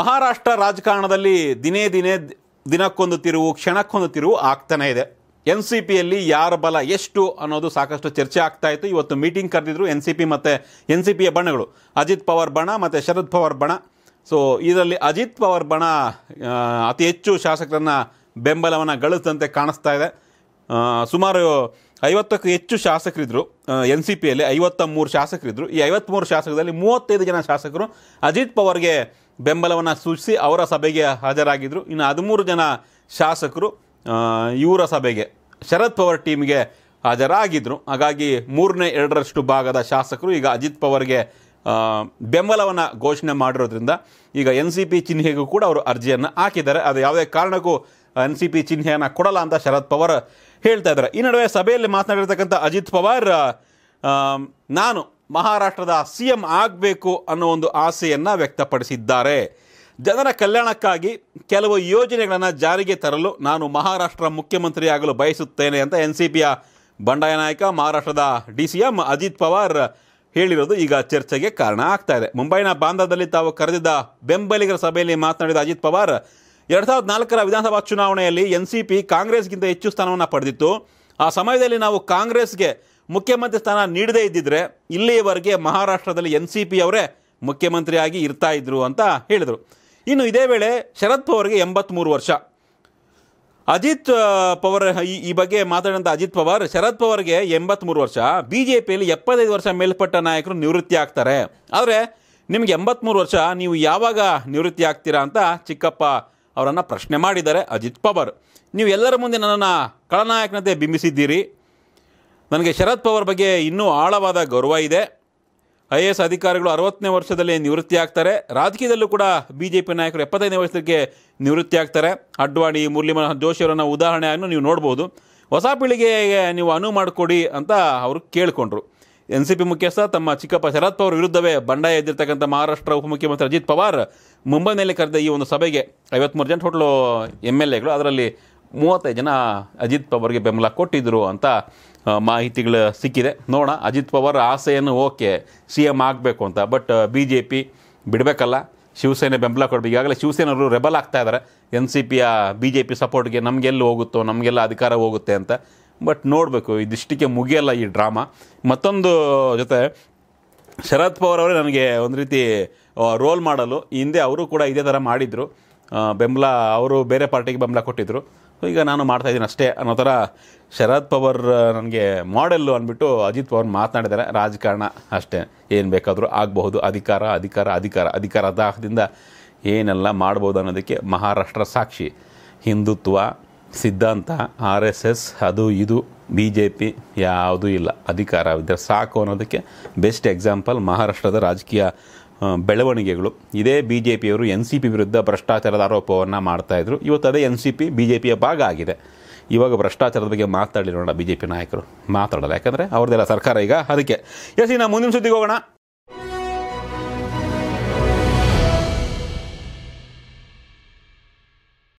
ಮಹಾರಾಷ್ಟ್ರ ರಾಜಕಾರಣದಲ್ಲಿ ದಿನೇ ದಿನೇ ದಿನಕ್ಕೊಂದು ತಿರುವು ಕ್ಷಣಕ್ಕೊಂದು ತಿರುವು ಆಗ್ತಾನೇ ಇದೆ ಎನ್ ಸಿ ಪಿಯಲ್ಲಿ ಯಾರ ಬಲ ಎಷ್ಟು ಅನ್ನೋದು ಸಾಕಷ್ಟು ಚರ್ಚೆ ಆಗ್ತಾ ಇತ್ತು ಇವತ್ತು ಮೀಟಿಂಗ್ ಕರೆದಿದ್ರು ಎನ್ ಸಿ ಪಿ ಮತ್ತು ಎನ್ ಸಿ ಪಿಯ ಬಣಗಳು ಅಜಿತ್ ಪವಾರ್ ಬಣ ಮತ್ತು ಶರದ್ ಪವಾರ್ ಬಣ ಸೊ ಇದರಲ್ಲಿ ಅಜಿತ್ ಪವಾರ್ ಬಣ ಅತಿ ಹೆಚ್ಚು ಶಾಸಕರನ್ನು ಬೆಂಬಲವನ್ನು ಗಳಿಸಿದಂತೆ ಕಾಣಿಸ್ತಾ ಇದೆ ಸುಮಾರು ಐವತ್ತಕ್ಕೂ ಹೆಚ್ಚು ಶಾಸಕರಿದ್ದರು ಎನ್ ಸಿ ಪಿಯಲ್ಲಿ ಐವತ್ತ ಮೂರು ಶಾಸಕರಿದ್ದರು ಈ ಐವತ್ತ್ಮೂರು ಶಾಸಕರಲ್ಲಿ ಮೂವತ್ತೈದು ಜನ ಶಾಸಕರು ಅಜಿತ್ ಪವಾರ್ಗೆ ಬೆಂಬಲವನ್ನು ಸೂಚಿಸಿ ಅವರ ಸಭೆಗೆ ಹಾಜರಾಗಿದ್ದರು ಇನ್ನು ಹದಿಮೂರು ಜನ ಶಾಸಕರು ಇವರ ಸಭೆಗೆ ಶರದ್ ಪವಾರ್ ಟೀಮ್ಗೆ ಹಾಜರಾಗಿದ್ದರು ಹಾಗಾಗಿ ಮೂರನೇ ಎರಡರಷ್ಟು ಭಾಗದ ಶಾಸಕರು ಈಗ ಅಜಿತ್ ಪವಾರ್ಗೆ ಬೆಂಬಲವನ್ನು ಘೋಷಣೆ ಮಾಡಿರೋದ್ರಿಂದ ಈಗ ಎನ್ ಸಿ ಪಿ ಚಿಹ್ನೆಗೂ ಕೂಡ ಅವರು ಅರ್ಜಿಯನ್ನು ಹಾಕಿದ್ದಾರೆ ಅದು ಯಾವುದೇ ಕಾರಣಕ್ಕೂ ಎನ್ ಸಿ ಪಿ ಚಿಹ್ನೆಯನ್ನು ಕೊಡಲ್ಲ ಅಂತ ಶರದ್ ಪವಾರ್ ಹೇಳ್ತಾ ಇದ್ದಾರೆ ಈ ನಡುವೆ ಸಭೆಯಲ್ಲಿ ಮಾತನಾಡಿರ್ತಕ್ಕಂಥ ಅಜಿತ್ ಪವಾರ್ ನಾನು ಮಹಾರಾಷ್ಟ್ರದ ಸಿ ಎಂ ಆಗಬೇಕು ಅನ್ನೋ ಒಂದು ಆಸೆಯನ್ನು ವ್ಯಕ್ತಪಡಿಸಿದ್ದಾರೆ ಜನರ ಕಲ್ಯಾಣಕ್ಕಾಗಿ ಕೆಲವು ಯೋಜನೆಗಳನ್ನು ಜಾರಿಗೆ ತರಲು ನಾನು ಮಹಾರಾಷ್ಟ್ರ ಮುಖ್ಯಮಂತ್ರಿಯಾಗಲು ಬಯಸುತ್ತೇನೆ ಅಂತ ಎನ್ ಸಿ ಪಿಯ ಬಂಡಾಯ ನಾಯಕ ಮಹಾರಾಷ್ಟ್ರದ D C M Ajit Pawar ಹೇಳಿರೋದು ಈಗ ಚರ್ಚೆಗೆ ಕಾರಣ ಆಗ್ತಾ ಇದೆ ಮುಂಬೈನ ಬಾಂಧದಲ್ಲಿ ತಾವು ಕರೆದಿದ್ದ ಬೆಂಬಲಿಗರ ಸಭೆಯಲ್ಲಿ ಮಾತನಾಡಿದ ಅಜಿತ್ ಪವಾರ್ ಎರಡು ಸಾವಿರದ ನಾಲ್ಕರ ವಿಧಾನಸಭಾ ಚುನಾವಣೆಯಲ್ಲಿ ಎನ್ ಸಿ ಪಿ ಕಾಂಗ್ರೆಸ್ಗಿಂತ ಹೆಚ್ಚು ಸ್ಥಾನವನ್ನು ಪಡೆದಿತ್ತು ಆ ಸಮಯದಲ್ಲಿ ನಾವು ಕಾಂಗ್ರೆಸ್ಗೆ ಮುಖ್ಯಮಂತ್ರಿ ಸ್ಥಾನ ನೀಡದೇ ಇದ್ದಿದ್ರೆ ಇಲ್ಲಿಯವರೆಗೆ ಮಹಾರಾಷ್ಟ್ರದಲ್ಲಿ ಎನ್ ಸಿ ಪಿ ಅವರೇ ಮುಖ್ಯಮಂತ್ರಿಯಾಗಿ ಇರ್ತಾ ಇದ್ರು ಅಂತ ಹೇಳಿದರು ಇನ್ನು ಇದೇ ವೇಳೆ ಶರದ್ ಪವಾರ್ಗೆ ಎಂಬತ್ತ್ಮೂರು ವರ್ಷ ಅಜಿತ್ ಪವರ್ ಈ ಬಗ್ಗೆ ಮಾತಾಡಿದಂಥ ಅಜಿತ್ ಪವಾರ್ ಶರದ್ ಪವಾರ್ಗೆ ಎಂಬತ್ತ್ಮೂರು ವರ್ಷ ಬಿ ಜೆ ಪಿಯಲ್ಲಿ ಎಪ್ಪತ್ತೈದು ವರ್ಷ ಮೇಲ್ಪಟ್ಟ ನಾಯಕರು ನಿವೃತ್ತಿ ಆಗ್ತಾರೆ ಆದರೆ ನಿಮಗೆ ಎಂಬತ್ತ್ಮೂರು ವರ್ಷ ನೀವು ಯಾವಾಗ ನಿವೃತ್ತಿ ಆಗ್ತೀರಾ ಅಂತ ಚಿಕ್ಕಪ್ಪ ಅವರನ್ನು ಪ್ರಶ್ನೆ ಮಾಡಿದ್ದಾರೆ ಅಜಿತ್ ಪವಾರ್ ನೀವು ಎಲ್ಲರ ಮುಂದೆ ನನ್ನನ್ನು ಕಳನಾಯಕನಂತೆ ಬಿಂಬಿಸಿದ್ದೀರಿ ನನಗೆ ಶರದ್ ಪವಾರ್ ಬಗ್ಗೆ ಇನ್ನೂ ಆಳವಾದ ಗೌರವ ಇದೆ ಐ ಎ ಎಸ್ ಅಧಿಕಾರಿಗಳು ಅರವತ್ತನೇ ವರ್ಷದಲ್ಲಿ ನಿವೃತ್ತಿ ಆಗ್ತಾರೆ ರಾಜಕೀಯದಲ್ಲೂ ಕೂಡ ಬಿ ಜೆ ಪಿ ನಾಯಕರು ಎಪ್ಪತ್ತೈದನೇ ವರ್ಷಕ್ಕೆ ನಿವೃತ್ತಿ ಆಗ್ತಾರೆ ಅಡ್ವಾಣಿ ಮುರಳಿ ಮನೋಹರ್ ಜೋಶಿಯವರನ್ನ ಉದಾಹರಣೆಯನ್ನು ನೀವು ನೋಡ್ಬೋದು ಹೊಸ ಪೀಳಿಗೆಗೆ ನೀವು ಅನುವು ಮಾಡಿಕೊಡಿ ಅಂತ ಅವರು ಕೇಳಿಕೊಂಡ್ರು ಎನ್ ಸಿ ಪಿ ಮುಖ್ಯಸ್ಥ ತಮ್ಮ ಚಿಕ್ಕಪ್ಪ ಶರದ್ ಪವಾರ್ ವಿರುದ್ಧವೇ ಬಂಡಾಯ ಎದ್ದಿರ್ತಕ್ಕಂಥ ಮಹಾರಾಷ್ಟ್ರ ಉಪಮುಖ್ಯಮಂತ್ರಿ ಅಜಿತ್ ಪವಾರ್ ಮುಂಬೈನಲ್ಲಿ ಕರೆದ ಈ ಒಂದು ಸಭೆಗೆ ಐವತ್ಮೂರು ಜನ ಹೋಟ್ಲು ಎಮ್ ಎಲ್ ಎಗಳು ಅದರಲ್ಲಿ ಮೂವತ್ತೈದು ಜನ ಅಜಿತ್ ಪವರ್ಗೆ ಬೆಂಬಲ ಕೊಟ್ಟಿದ್ದರು ಅಂತ ಮಾಹಿತಿಗಳು ಸಿಕ್ಕಿದೆ ನೋಡೋಣ ಅಜಿತ್ ಪವರ್ ಆಸೆಯನ್ನು ಓಕೆ ಸಿ ಎಮ್ ಆಗಬೇಕು ಅಂತ ಬಟ್ ಬಿ ಜೆ ಪಿ ಬಿಡಬೇಕಲ್ಲ ಶಿವಸೇನೆ ಬೆಂಬಲ ಕೊಡಬೇಕು ಈಗಾಗಲೇ ಶಿವಸೇನವರು ರೆಬಲ್ ಆಗ್ತಾ ಇದ್ದಾರೆ ಎನ್ ಸಿ ಪಿಯ ಬಿ ಜೆ ಪಿ ಸಪೋರ್ಟ್ಗೆ ನಮಗೆಲ್ಲ ಹೋಗುತ್ತೋ ನಮಗೆಲ್ಲ ಅಧಿಕಾರ ಹೋಗುತ್ತೆ ಅಂತ ಬಟ್ ನೋಡಬೇಕು ಇದಿಷ್ಟಕ್ಕೆ ಮುಗಿಯಲ್ಲ ಈ ಡ್ರಾಮಾ ಮತ್ತೊಂದು ಜೊತೆ ಶರದ್ ಪವಾರ್ ಅವರೇ ನನಗೆ ಒಂದು ರೀತಿ ರೋಲ್ ಮಾಡಲು ಹಿಂದೆ ಅವರು ಕೂಡ ಇದೇ ಥರ ಮಾಡಿದರು ಬೆಂಬಲ ಅವರು ಬೇರೆ ಪಾರ್ಟಿಗೆ ಬೆಂಬಲ ಕೊಟ್ಟಿದ್ದರು ಈಗ ನಾನು ಮಾಡ್ತಾಯಿದ್ದೀನಿ ಅಷ್ಟೇ ಅನ್ನೋ ಥರ ಶರದ್ ಪವರ್ ನನಗೆ ಮಾಡೆಲ್ಲು ಅಂದ್ಬಿಟ್ಟು ಅಜಿತ್ ಪವರ್ ಮಾತನಾಡಿದ್ದಾರೆ ರಾಜಕಾರಣ ಅಷ್ಟೇ ಏನು ಬೇಕಾದರೂ ಆಗಬಹುದು ಅಧಿಕಾರ ಅಧಿಕಾರ ಅಧಿಕಾರ ಅಧಿಕಾರ ದಾಹದಿಂದ ಏನೆಲ್ಲ ಮಾಡ್ಬೋದು ಅನ್ನೋದಕ್ಕೆ ಮಹಾರಾಷ್ಟ್ರ ಸಾಕ್ಷಿ ಹಿಂದುತ್ವ ಸಿದ್ಧಾಂತ ಆರ್ ಎಸ್ ಎಸ್ ಅದು ಇದು ಬಿ ಜೆ ಪಿ ಯಾವುದೂ ಇಲ್ಲ ಅಧಿಕಾರ ಇದ್ದರೆ ಸಾಕು ಅನ್ನೋದಕ್ಕೆ ಬೆಸ್ಟ್ ಎಕ್ಸಾಂಪಲ್ ಮಹಾರಾಷ್ಟ್ರದ ರಾಜಕೀಯ ಬೆಳವಣಿಗೆಗಳು ಇದೇ ಬಿ ಜೆ ಪಿಯವರು ಎನ್ ಸಿ ಪಿ ವಿರುದ್ಧ ಭ್ರಷ್ಟಾಚಾರದ ಆರೋಪವನ್ನು ಮಾಡ್ತಾಯಿದ್ರು ಇವತ್ತು ಅದೇ N C P B J ಪಿಯ ಭಾಗ ಆಗಿದೆ ಇವಾಗ ಭ್ರಷ್ಟಾಚಾರದ ಬಗ್ಗೆ ಮಾತಾಡಲಿ ನೋಡೋಣ ಬಿ ಜೆ ಪಿ ನಾಯಕರು ಮಾತಾಡೋಲ್ಲ ಯಾಕಂದರೆ ಅವ್ರದ್ದೆಲ್ಲ ಸರ್ಕಾರ ಈಗ ಅದಕ್ಕೆ ಎಸ್ ಇನ್ನು ಮುಂದಿನ ಸುದ್ದಿಗೆ ಹೋಗೋಣ